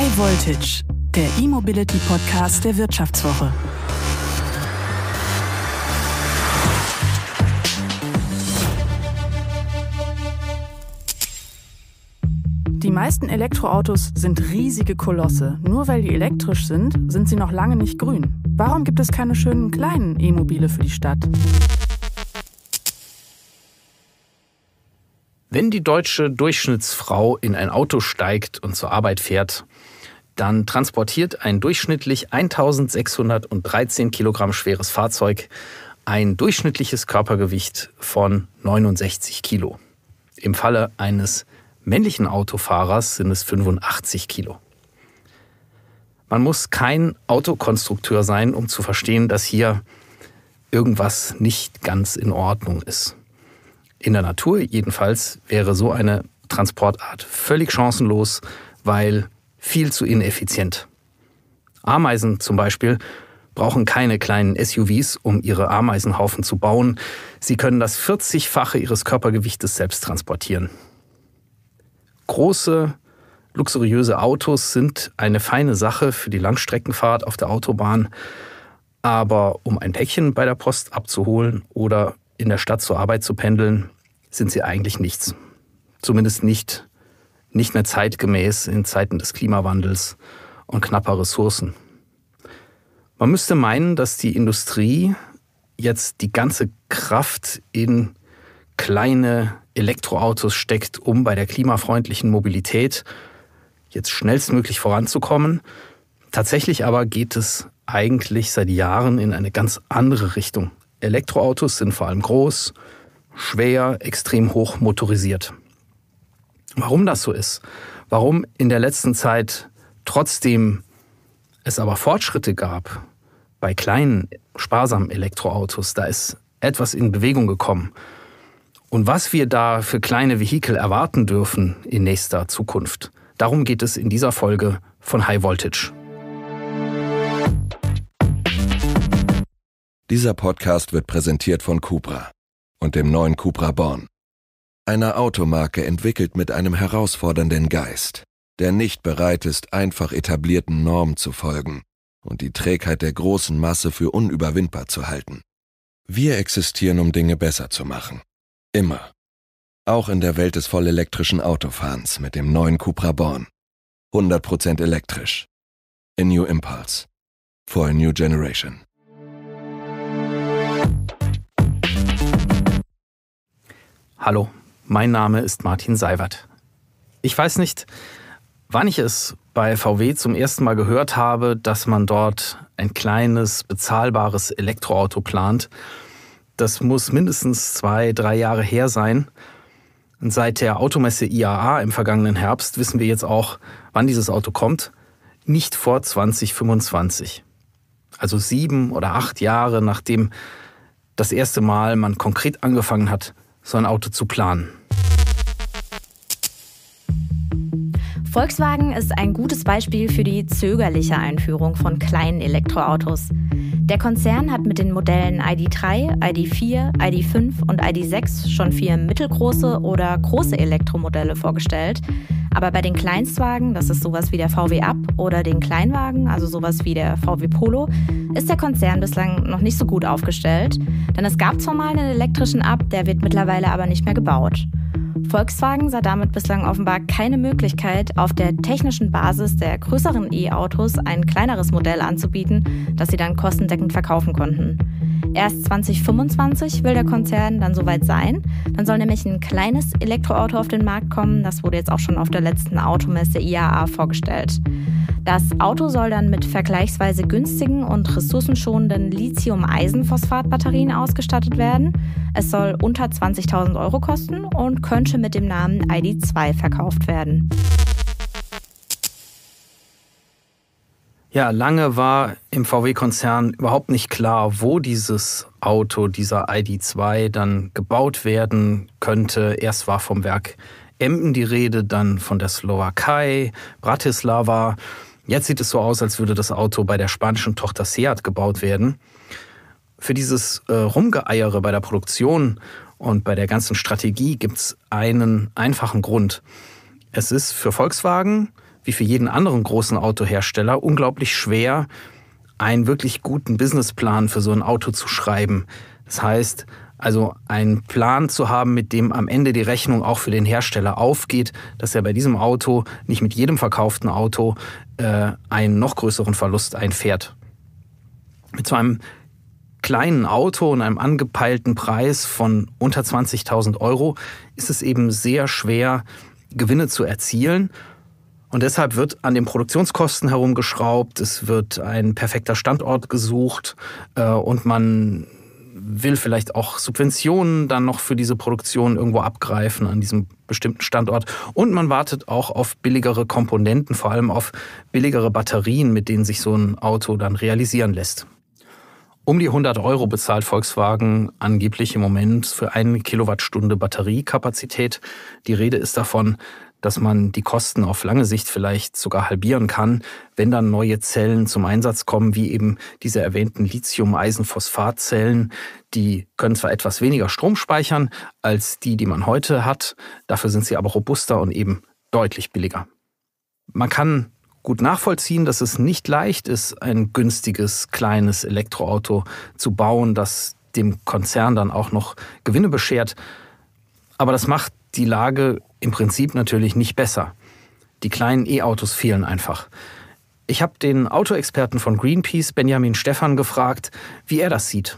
High Voltage, der E-Mobility Podcast der Wirtschaftswoche. Die meisten Elektroautos sind riesige Kolosse. Nur weil die elektrisch sind, sind sie noch lange nicht grün. Warum gibt es keine schönen kleinen E-Mobile für die Stadt? Wenn die deutsche Durchschnittsfrau in ein Auto steigt und zur Arbeit fährt, dann transportiert ein durchschnittlich 1613 Kilogramm schweres Fahrzeug ein durchschnittliches Körpergewicht von 69 Kilo. Im Falle eines männlichen Autofahrers sind es 85 Kilo. Man muss kein Autokonstrukteur sein, um zu verstehen, dass hier irgendwas nicht ganz in Ordnung ist. In der Natur jedenfalls wäre so eine Transportart völlig chancenlos, weil viel zu ineffizient. Ameisen zum Beispiel brauchen keine kleinen SUVs, um ihre Ameisenhaufen zu bauen. Sie können das 40-fache ihres Körpergewichtes selbst transportieren. Große, luxuriöse Autos sind eine feine Sache für die Langstreckenfahrt auf der Autobahn. Aber um ein Päckchen bei der Post abzuholen oder in der Stadt zur Arbeit zu pendeln, sind sie eigentlich nichts. Zumindest nicht, nicht mehr zeitgemäß in Zeiten des Klimawandels und knapper Ressourcen. Man müsste meinen, dass die Industrie jetzt die ganze Kraft in kleine Elektroautos steckt, um bei der klimafreundlichen Mobilität jetzt schnellstmöglich voranzukommen. Tatsächlich aber geht es eigentlich seit Jahren in eine ganz andere Richtung. Elektroautos sind vor allem groß, schwer, extrem hoch motorisiert. Warum das so ist, warum in der letzten Zeit trotzdem es aber Fortschritte gab bei kleinen, sparsamen Elektroautos, da ist etwas in Bewegung gekommen. Und was wir da für kleine Vehikel erwarten dürfen in nächster Zukunft, darum geht es in dieser Folge von High Voltage. Dieser Podcast wird präsentiert von Cupra und dem neuen Cupra Born. Einer Automarke entwickelt mit einem herausfordernden Geist, der nicht bereit ist, einfach etablierten Normen zu folgen und die Trägheit der großen Masse für unüberwindbar zu halten. Wir existieren, um Dinge besser zu machen. Immer. Auch in der Welt des vollelektrischen Autofahrens mit dem neuen Cupra Born. 100% elektrisch. A new impulse. For a new generation. Hallo, mein Name ist Martin Seiwert. Ich weiß nicht, wann ich es bei VW zum ersten Mal gehört habe, dass man dort ein kleines, bezahlbares Elektroauto plant. Das muss mindestens zwei, drei Jahre her sein. Und seit der Automesse IAA im vergangenen Herbst wissen wir jetzt auch, wann dieses Auto kommt. Nicht vor 2025. Also sieben oder acht Jahre nachdem das erste Mal man konkret angefangen hat, so ein Auto zu planen. Volkswagen ist ein gutes Beispiel für die zögerliche Einführung von kleinen Elektroautos. Der Konzern hat mit den Modellen ID3, ID4, ID5 und ID6 schon vier mittelgroße oder große Elektromodelle vorgestellt. Aber bei den Kleinstwagen, das ist sowas wie der VW Up oder den Kleinwagen, also sowas wie der VW Polo, ist der Konzern bislang noch nicht so gut aufgestellt. Denn es gab zwar mal einen elektrischen Up, der wird mittlerweile aber nicht mehr gebaut. Volkswagen sah damit bislang offenbar keine Möglichkeit, auf der technischen Basis der größeren E-Autos ein kleineres Modell anzubieten, das sie dann kostendeckend verkaufen konnten. Erst 2025 will der Konzern dann soweit sein. Dann soll nämlich ein kleines Elektroauto auf den Markt kommen. Das wurde jetzt auch schon auf der letzten Automesse IAA vorgestellt. Das Auto soll dann mit vergleichsweise günstigen und ressourcenschonenden Lithium-Eisenphosphat-Batterien ausgestattet werden. Es soll unter 20.000 Euro kosten und könnte mit dem Namen ID2 verkauft werden. Ja, lange war im VW-Konzern überhaupt nicht klar, wo dieses Auto, dieser ID2, dann gebaut werden könnte. Erst war vom Werk Emden die Rede, dann von der Slowakei, Bratislava. Jetzt sieht es so aus, als würde das Auto bei der spanischen Tochter Seat gebaut werden. Für dieses äh, Rumgeeiere bei der Produktion und bei der ganzen Strategie gibt es einen einfachen Grund. Es ist für Volkswagen wie für jeden anderen großen Autohersteller unglaublich schwer, einen wirklich guten Businessplan für so ein Auto zu schreiben. Das heißt, also einen Plan zu haben, mit dem am Ende die Rechnung auch für den Hersteller aufgeht, dass er bei diesem Auto nicht mit jedem verkauften Auto äh, einen noch größeren Verlust einfährt. Mit so einem kleinen Auto und einem angepeilten Preis von unter 20.000 Euro ist es eben sehr schwer, Gewinne zu erzielen. Und deshalb wird an den Produktionskosten herumgeschraubt, es wird ein perfekter Standort gesucht äh, und man will vielleicht auch Subventionen dann noch für diese Produktion irgendwo abgreifen an diesem bestimmten Standort. Und man wartet auch auf billigere Komponenten, vor allem auf billigere Batterien, mit denen sich so ein Auto dann realisieren lässt. Um die 100 Euro bezahlt Volkswagen angeblich im Moment für eine Kilowattstunde Batteriekapazität. Die Rede ist davon, dass man die Kosten auf lange Sicht vielleicht sogar halbieren kann, wenn dann neue Zellen zum Einsatz kommen, wie eben diese erwähnten Lithium-Eisenphosphat-Zellen. Die können zwar etwas weniger Strom speichern als die, die man heute hat, dafür sind sie aber robuster und eben deutlich billiger. Man kann gut nachvollziehen, dass es nicht leicht ist, ein günstiges kleines Elektroauto zu bauen, das dem Konzern dann auch noch Gewinne beschert. Aber das macht die Lage im Prinzip natürlich nicht besser. Die kleinen E-Autos fehlen einfach. Ich habe den Autoexperten von Greenpeace, Benjamin Stephan, gefragt, wie er das sieht.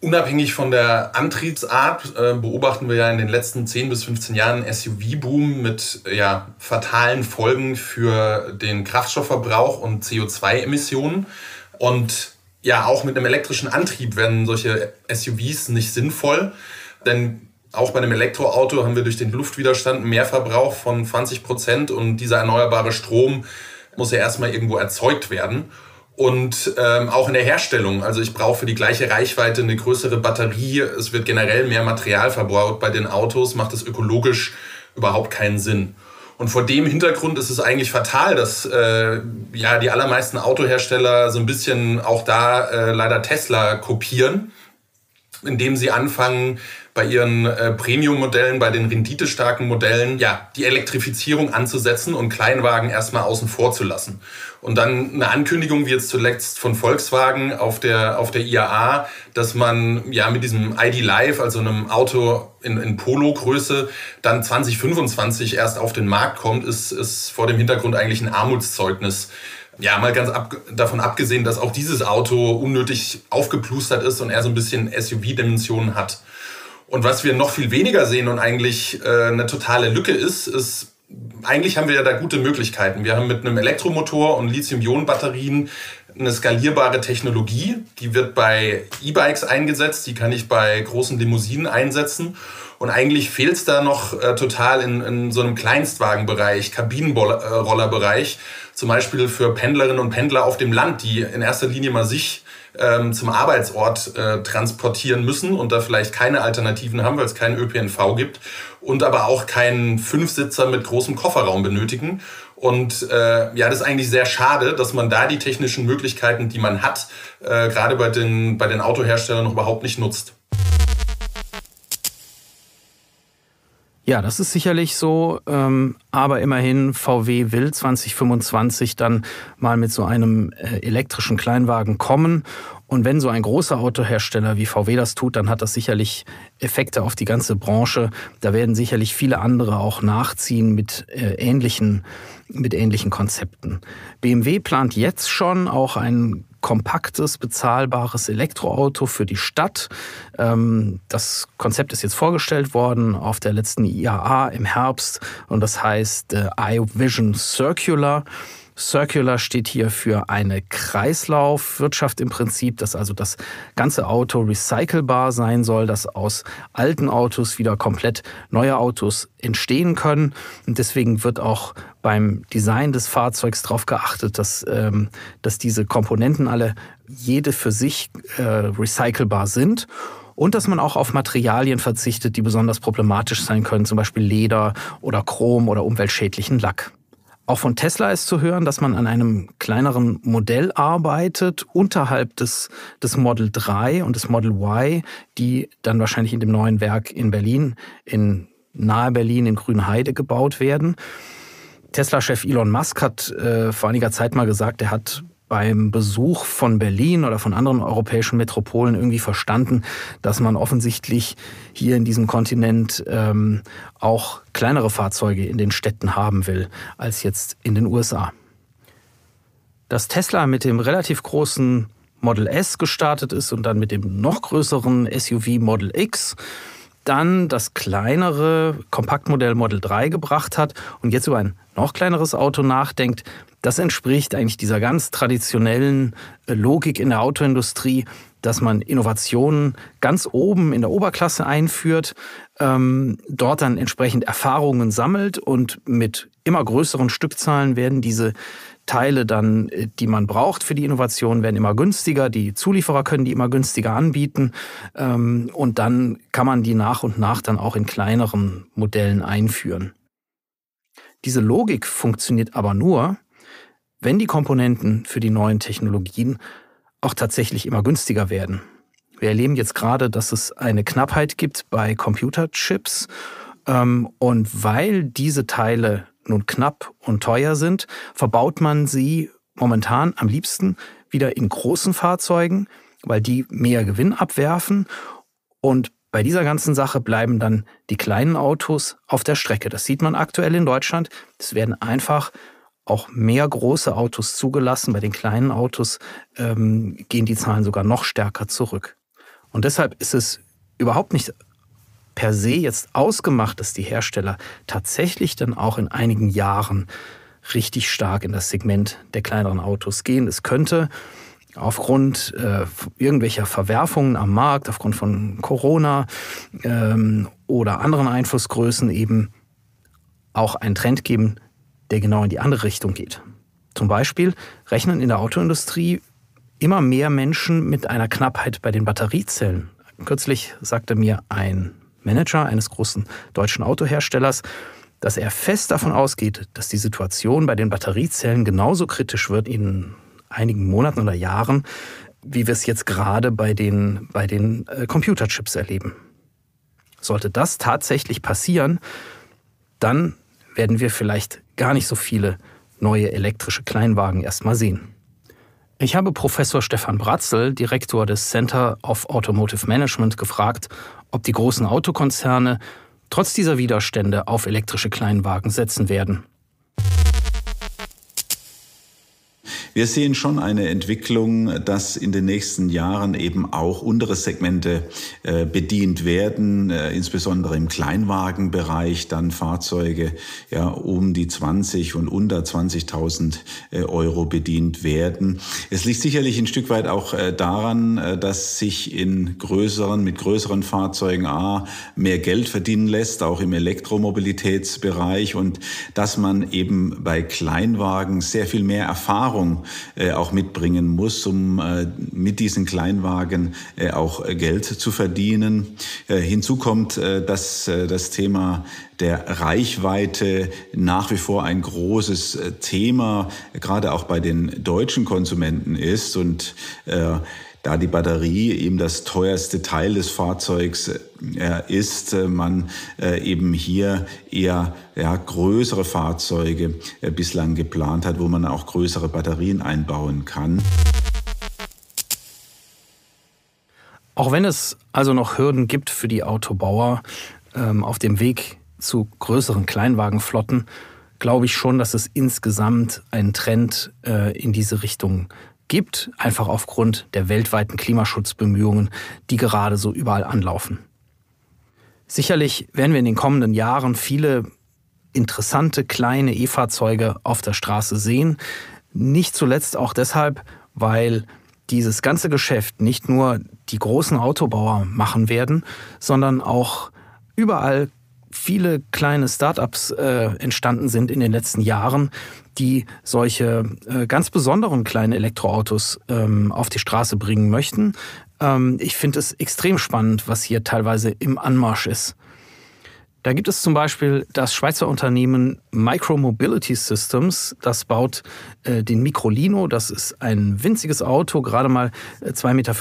Unabhängig von der Antriebsart äh, beobachten wir ja in den letzten 10 bis 15 Jahren einen SUV-Boom mit ja, fatalen Folgen für den Kraftstoffverbrauch und CO2-Emissionen. Und ja auch mit einem elektrischen Antrieb werden solche SUVs nicht sinnvoll, denn auch bei einem Elektroauto haben wir durch den Luftwiderstand einen Mehrverbrauch von 20 Prozent und dieser erneuerbare Strom muss ja erstmal irgendwo erzeugt werden. Und ähm, auch in der Herstellung. Also ich brauche für die gleiche Reichweite eine größere Batterie. Es wird generell mehr Material verbraucht bei den Autos, macht es ökologisch überhaupt keinen Sinn. Und vor dem Hintergrund ist es eigentlich fatal, dass äh, ja die allermeisten Autohersteller so ein bisschen auch da äh, leider Tesla kopieren, indem sie anfangen, bei ihren äh, Premium-Modellen, bei den renditestarken Modellen, ja, die Elektrifizierung anzusetzen und Kleinwagen erstmal außen vor zu lassen. Und dann eine Ankündigung, wie jetzt zuletzt von Volkswagen auf der, auf der IAA, dass man ja mit diesem ID Live, also einem Auto in, in Polo-Größe, dann 2025 erst auf den Markt kommt, ist, ist vor dem Hintergrund eigentlich ein Armutszeugnis. Ja, mal ganz ab, davon abgesehen, dass auch dieses Auto unnötig aufgeplustert ist und eher so ein bisschen SUV-Dimensionen hat. Und was wir noch viel weniger sehen und eigentlich äh, eine totale Lücke ist, ist, eigentlich haben wir ja da gute Möglichkeiten. Wir haben mit einem Elektromotor und Lithium-Ionen-Batterien eine skalierbare Technologie, die wird bei E-Bikes eingesetzt, die kann ich bei großen Limousinen einsetzen. Und eigentlich fehlt es da noch äh, total in, in, so einem Kleinstwagenbereich, Kabinenrollerbereich, äh, zum Beispiel für Pendlerinnen und Pendler auf dem Land, die in erster Linie mal sich ähm, zum Arbeitsort äh, transportieren müssen und da vielleicht keine Alternativen haben, weil es keinen ÖPNV gibt und aber auch keinen Fünfsitzer mit großem Kofferraum benötigen. Und äh, ja, das ist eigentlich sehr schade, dass man da die technischen Möglichkeiten, die man hat, äh, gerade bei den, bei den Autoherstellern noch überhaupt nicht nutzt. Ja, das ist sicherlich so, ähm, aber immerhin VW will 2025 dann mal mit so einem äh, elektrischen Kleinwagen kommen. Und wenn so ein großer Autohersteller wie VW das tut, dann hat das sicherlich Effekte auf die ganze Branche. Da werden sicherlich viele andere auch nachziehen mit äh, ähnlichen mit ähnlichen Konzepten. BMW plant jetzt schon auch einen kompaktes, bezahlbares Elektroauto für die Stadt. Ähm, das Konzept ist jetzt vorgestellt worden auf der letzten IAA im Herbst und das heißt äh, iVision Circular. Circular steht hier für eine Kreislaufwirtschaft im Prinzip, dass also das ganze Auto recycelbar sein soll, dass aus alten Autos wieder komplett neue Autos entstehen können. Und deswegen wird auch beim Design des Fahrzeugs darauf geachtet, dass, ähm, dass diese Komponenten alle jede für sich äh, recycelbar sind und dass man auch auf Materialien verzichtet, die besonders problematisch sein können, zum Beispiel Leder oder Chrom oder umweltschädlichen Lack. Auch von Tesla ist zu hören, dass man an einem kleineren Modell arbeitet, unterhalb des, des Model 3 und des Model Y, die dann wahrscheinlich in dem neuen Werk in Berlin, in nahe Berlin, in Grünheide gebaut werden. Tesla-Chef Elon Musk hat äh, vor einiger Zeit mal gesagt, er hat beim Besuch von Berlin oder von anderen europäischen Metropolen irgendwie verstanden, dass man offensichtlich hier in diesem Kontinent ähm, auch kleinere Fahrzeuge in den Städten haben will als jetzt in den USA. Dass Tesla mit dem relativ großen Model S gestartet ist und dann mit dem noch größeren SUV Model X, dann das kleinere Kompaktmodell Model 3 gebracht hat und jetzt über ein noch kleineres Auto nachdenkt, das entspricht eigentlich dieser ganz traditionellen äh, Logik in der Autoindustrie, dass man Innovationen ganz oben in der Oberklasse einführt, ähm, dort dann entsprechend Erfahrungen sammelt und mit immer größeren Stückzahlen werden diese Teile dann, äh, die man braucht für die Innovation, werden immer günstiger. Die Zulieferer können die immer günstiger anbieten. Ähm, und dann kann man die nach und nach dann auch in kleineren Modellen einführen. Diese Logik funktioniert aber nur, wenn die Komponenten für die neuen Technologien auch tatsächlich immer günstiger werden. Wir erleben jetzt gerade, dass es eine Knappheit gibt bei Computerchips. Ähm, und weil diese Teile nun knapp und teuer sind, verbaut man sie momentan am liebsten wieder in großen Fahrzeugen, weil die mehr Gewinn abwerfen. Und bei dieser ganzen Sache bleiben dann die kleinen Autos auf der Strecke. Das sieht man aktuell in Deutschland. Es werden einfach auch mehr große Autos zugelassen. Bei den kleinen Autos ähm, gehen die Zahlen sogar noch stärker zurück. Und deshalb ist es überhaupt nicht per se jetzt ausgemacht, dass die Hersteller tatsächlich dann auch in einigen Jahren richtig stark in das Segment der kleineren Autos gehen. Es könnte aufgrund äh, irgendwelcher Verwerfungen am Markt, aufgrund von Corona ähm, oder anderen Einflussgrößen eben auch einen Trend geben, der genau in die andere Richtung geht. Zum Beispiel rechnen in der Autoindustrie immer mehr Menschen mit einer Knappheit bei den Batteriezellen. Kürzlich sagte mir ein Manager eines großen deutschen Autoherstellers, dass er fest davon ausgeht, dass die Situation bei den Batteriezellen genauso kritisch wird in einigen Monaten oder Jahren, wie wir es jetzt gerade bei den, bei den äh, Computerchips erleben. Sollte das tatsächlich passieren, dann werden wir vielleicht gar nicht so viele neue elektrische Kleinwagen erstmal sehen. Ich habe Professor Stefan Bratzel, Direktor des Center of Automotive Management, gefragt, ob die großen Autokonzerne trotz dieser Widerstände auf elektrische Kleinwagen setzen werden. Wir sehen schon eine Entwicklung, dass in den nächsten Jahren eben auch untere Segmente äh, bedient werden, äh, insbesondere im Kleinwagenbereich dann Fahrzeuge ja um die 20 und unter 20.000 äh, Euro bedient werden. Es liegt sicherlich ein Stück weit auch äh, daran, äh, dass sich in größeren mit größeren Fahrzeugen A mehr Geld verdienen lässt, auch im Elektromobilitätsbereich und dass man eben bei Kleinwagen sehr viel mehr Erfahrung äh, auch mitbringen muss, um äh, mit diesen Kleinwagen äh, auch äh, Geld zu verdienen. Äh, hinzu kommt, äh, dass das Thema der Reichweite nach wie vor ein großes Thema, gerade auch bei den deutschen Konsumenten ist und da die Batterie eben das teuerste Teil des Fahrzeugs äh, ist, äh, man äh, eben hier eher ja, größere Fahrzeuge bislang geplant hat, wo man auch größere Batterien einbauen kann. Auch wenn es also noch Hürden gibt für die Autobauer ähm, auf dem Weg zu größeren Kleinwagenflotten, glaube ich schon, dass es insgesamt einen Trend äh, in diese Richtung gibt, einfach aufgrund der weltweiten Klimaschutzbemühungen, die gerade so überall anlaufen. Sicherlich werden wir in den kommenden Jahren viele interessante kleine E-Fahrzeuge auf der Straße sehen. Nicht zuletzt auch deshalb, weil dieses ganze Geschäft nicht nur die großen Autobauer machen werden, sondern auch überall viele kleine Startups äh, entstanden sind in den letzten Jahren, die solche äh, ganz besonderen kleinen Elektroautos ähm, auf die Straße bringen möchten. Ähm, ich finde es extrem spannend, was hier teilweise im Anmarsch ist. Da gibt es zum Beispiel das Schweizer Unternehmen Micromobility Systems. Das baut äh, den Microlino. Das ist ein winziges Auto, gerade mal 2,50 äh, Meter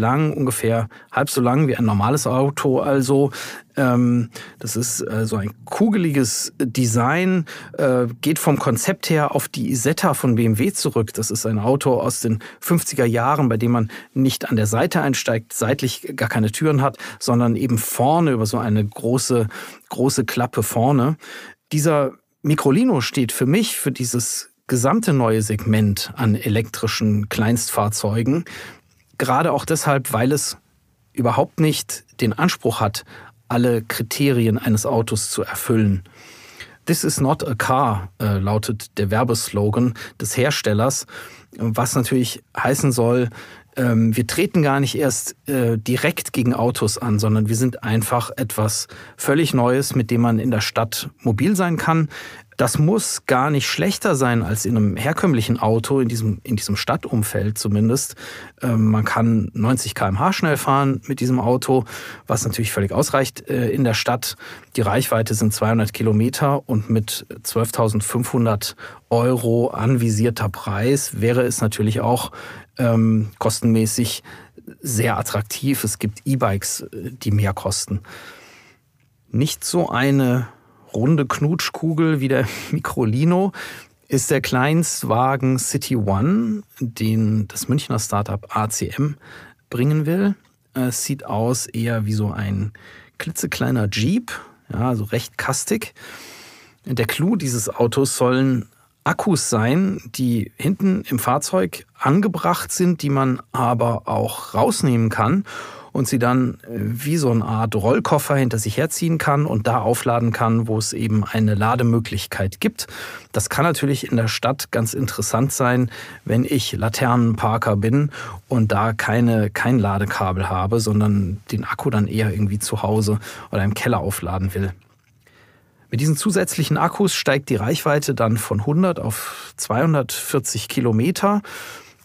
lang, ungefähr halb so lang wie ein normales Auto. Also ähm, das ist äh, so ein kugeliges Design, äh, geht vom Konzept her auf die Isetta von BMW zurück. Das ist ein Auto aus den 50er Jahren, bei dem man nicht an der Seite einsteigt, seitlich gar keine Türen hat, sondern eben vorne über so eine große, große Klappe vorne. Dieser Microlino steht für mich für dieses gesamte neue Segment an elektrischen Kleinstfahrzeugen. Gerade auch deshalb, weil es überhaupt nicht den Anspruch hat, alle Kriterien eines Autos zu erfüllen. This is not a car, äh, lautet der Werbeslogan des Herstellers, was natürlich heißen soll, ähm, wir treten gar nicht erst äh, direkt gegen Autos an, sondern wir sind einfach etwas völlig Neues, mit dem man in der Stadt mobil sein kann. Das muss gar nicht schlechter sein als in einem herkömmlichen Auto, in diesem, in diesem Stadtumfeld zumindest. Ähm, man kann 90 km/h schnell fahren mit diesem Auto, was natürlich völlig ausreicht äh, in der Stadt. Die Reichweite sind 200 Kilometer und mit 12.500 Euro anvisierter Preis wäre es natürlich auch ähm, kostenmäßig sehr attraktiv. Es gibt E-Bikes, äh, die mehr kosten. Nicht so eine runde Knutschkugel wie der Microlino ist der Kleinstwagen City One, den das Münchner Startup ACM bringen will. Es äh, sieht aus eher wie so ein klitzekleiner Jeep, ja, so also recht kastig. Der Clou dieses Autos sollen Akkus sein, die hinten im Fahrzeug angebracht sind, die man aber auch rausnehmen kann und sie dann äh, wie so eine Art Rollkoffer hinter sich herziehen kann und da aufladen kann, wo es eben eine Lademöglichkeit gibt. Das kann natürlich in der Stadt ganz interessant sein, wenn ich Laternenparker bin und da keine, kein Ladekabel habe, sondern den Akku dann eher irgendwie zu Hause oder im Keller aufladen will. Mit diesen zusätzlichen Akkus steigt die Reichweite dann von 100 auf 240 Kilometer.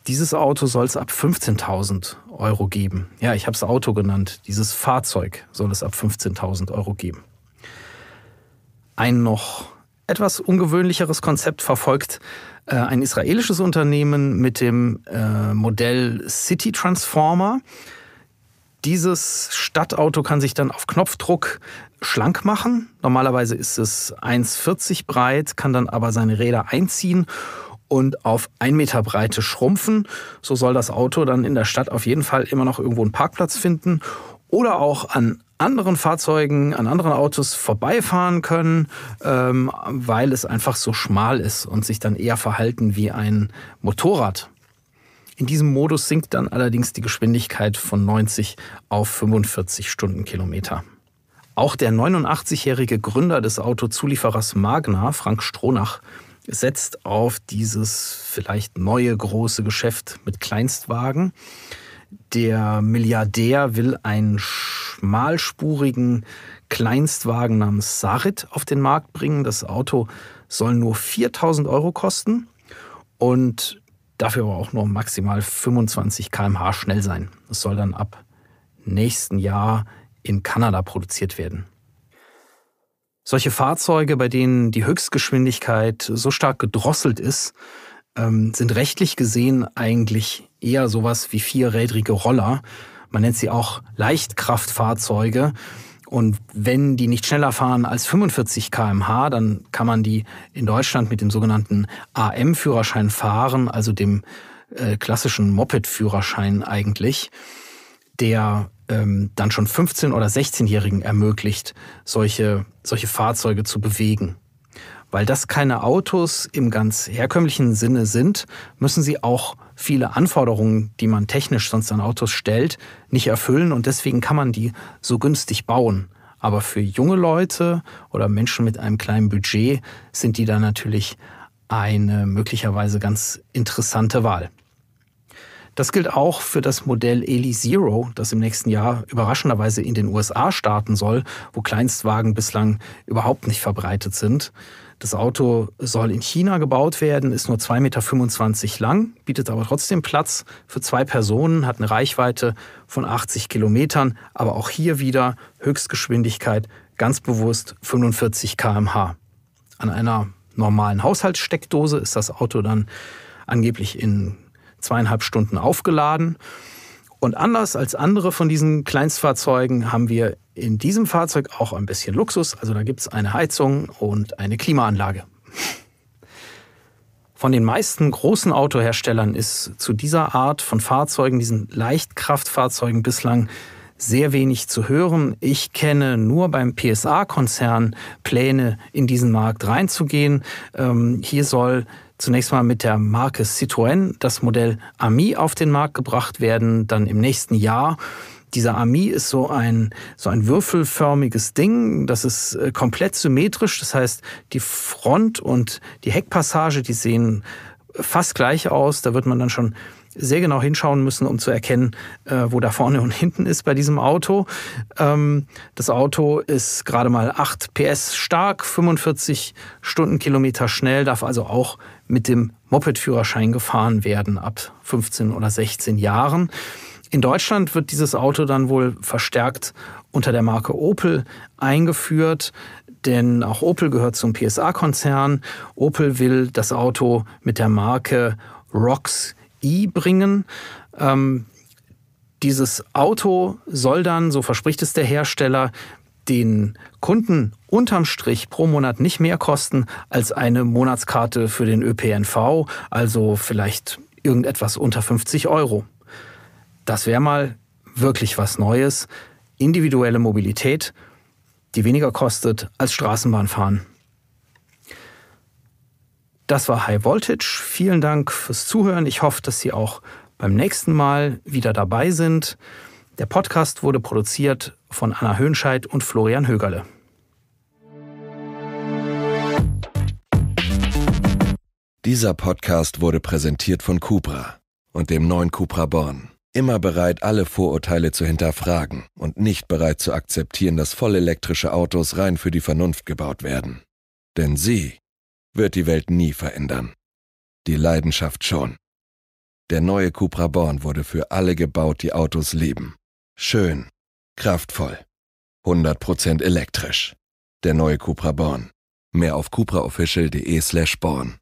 Dieses Auto soll es ab 15.000 Euro geben. Ja, ich habe es Auto genannt. Dieses Fahrzeug soll es ab 15.000 Euro geben. Ein noch etwas ungewöhnlicheres Konzept verfolgt äh, ein israelisches Unternehmen mit dem äh, Modell City Transformer. Dieses Stadtauto kann sich dann auf Knopfdruck schlank machen. Normalerweise ist es 1,40 breit, kann dann aber seine Räder einziehen und auf 1 Meter Breite schrumpfen. So soll das Auto dann in der Stadt auf jeden Fall immer noch irgendwo einen Parkplatz finden oder auch an anderen Fahrzeugen, an anderen Autos vorbeifahren können, ähm, weil es einfach so schmal ist und sich dann eher verhalten wie ein Motorrad. In diesem Modus sinkt dann allerdings die Geschwindigkeit von 90 auf 45 Stundenkilometer. Auch der 89-jährige Gründer des Autozulieferers Magna, Frank Stronach, setzt auf dieses vielleicht neue große Geschäft mit Kleinstwagen. Der Milliardär will einen schmalspurigen Kleinstwagen namens Sarit auf den Markt bringen. Das Auto soll nur 4000 Euro kosten und dafür aber auch nur maximal 25 km/h schnell sein. Es soll dann ab nächsten Jahr in Kanada produziert werden. Solche Fahrzeuge, bei denen die Höchstgeschwindigkeit so stark gedrosselt ist, ähm, sind rechtlich gesehen eigentlich eher sowas wie vierrädrige Roller. Man nennt sie auch Leichtkraftfahrzeuge. Und wenn die nicht schneller fahren als 45 km/h, dann kann man die in Deutschland mit dem sogenannten AM-Führerschein fahren, also dem äh, klassischen Moped-Führerschein eigentlich, der ähm, dann schon 15- oder 16-Jährigen ermöglicht, solche, solche Fahrzeuge zu bewegen. Weil das keine Autos im ganz herkömmlichen Sinne sind, müssen sie auch viele Anforderungen, die man technisch sonst an Autos stellt, nicht erfüllen und deswegen kann man die so günstig bauen. Aber für junge Leute oder Menschen mit einem kleinen Budget sind die da natürlich eine möglicherweise ganz interessante Wahl. Das gilt auch für das Modell Eli Zero, das im nächsten Jahr überraschenderweise in den USA starten soll, wo Kleinstwagen bislang überhaupt nicht verbreitet sind. Das Auto soll in China gebaut werden, ist nur 2,25 Meter lang, bietet aber trotzdem Platz für zwei Personen, hat eine Reichweite von 80 Kilometern, aber auch hier wieder Höchstgeschwindigkeit ganz bewusst 45 km/h. An einer normalen Haushaltssteckdose ist das Auto dann angeblich in zweieinhalb Stunden aufgeladen. Und anders als andere von diesen Kleinstfahrzeugen haben wir in diesem Fahrzeug auch ein bisschen Luxus. Also da gibt es eine Heizung und eine Klimaanlage. Von den meisten großen Autoherstellern ist zu dieser Art von Fahrzeugen, diesen Leichtkraftfahrzeugen bislang sehr wenig zu hören. Ich kenne nur beim PSA-Konzern Pläne, in diesen Markt reinzugehen. Ähm, hier soll zunächst mal mit der Marke Citroën das Modell Ami auf den Markt gebracht werden, dann im nächsten Jahr. Dieser Ami ist so ein, so ein würfelförmiges Ding. Das ist äh, komplett symmetrisch. Das heißt, die Front und die Heckpassage, die sehen fast gleich aus. Da wird man dann schon sehr genau hinschauen müssen, um zu erkennen, äh, wo da vorne und hinten ist bei diesem Auto. Ähm, das Auto ist gerade mal 8 PS stark, 45 Stundenkilometer schnell, darf also auch mit dem Moped-Führerschein gefahren werden ab 15 oder 16 Jahren. In Deutschland wird dieses Auto dann wohl verstärkt unter der Marke Opel eingeführt, denn auch Opel gehört zum PSA-Konzern. Opel will das Auto mit der Marke Rox E bringen. Ähm, dieses Auto soll dann, so verspricht es der Hersteller, den Kunden unterm Strich pro Monat nicht mehr kosten als eine Monatskarte für den ÖPNV, also vielleicht irgendetwas unter 50 Euro. Das wäre mal wirklich was Neues. Individuelle Mobilität, die weniger kostet als Straßenbahnfahren. Das war High Voltage. Vielen Dank fürs Zuhören. Ich hoffe, dass Sie auch beim nächsten Mal wieder dabei sind. Der Podcast wurde produziert von Anna Höhnscheid und Florian Högerle. Dieser Podcast wurde präsentiert von Cupra und dem neuen Cupra Born. Immer bereit, alle Vorurteile zu hinterfragen und nicht bereit zu akzeptieren, dass vollelektrische Autos rein für die Vernunft gebaut werden. Denn sie wird die Welt nie verändern. Die Leidenschaft schon. Der neue Cupra Born wurde für alle gebaut, die Autos lieben. Schön, kraftvoll, 100% elektrisch. Der neue Cupra Born. Mehr auf cupraofficial.de slash born.